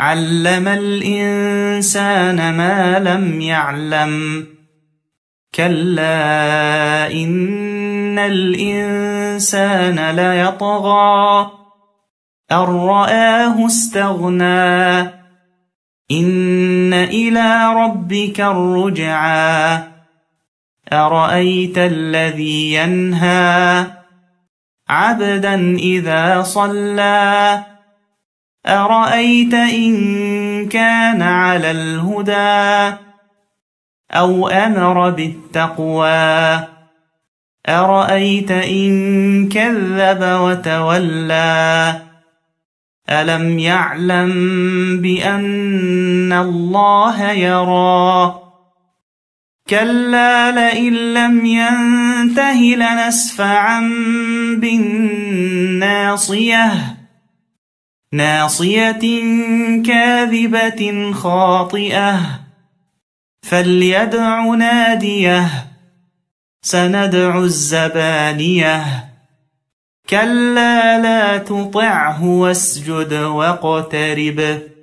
علم الإنسان ما لم يعلم كلا إن الإنسان ليطغى أن رآه استغنى إن إلى ربك الرجعى أرأيت الذي ينهى عبدا إذا صلى أرأيت إن كان على الهدى أو أمر بالتقوى أرأيت إن كذب وتولى ألم يعلم بأن الله يرى كلا لئن لم ينته لنسفعا بالناصيه ناصية كاذبة خاطئة فليدع ناديه سندع الزبانية كلا لا تطعه واسجد واقترب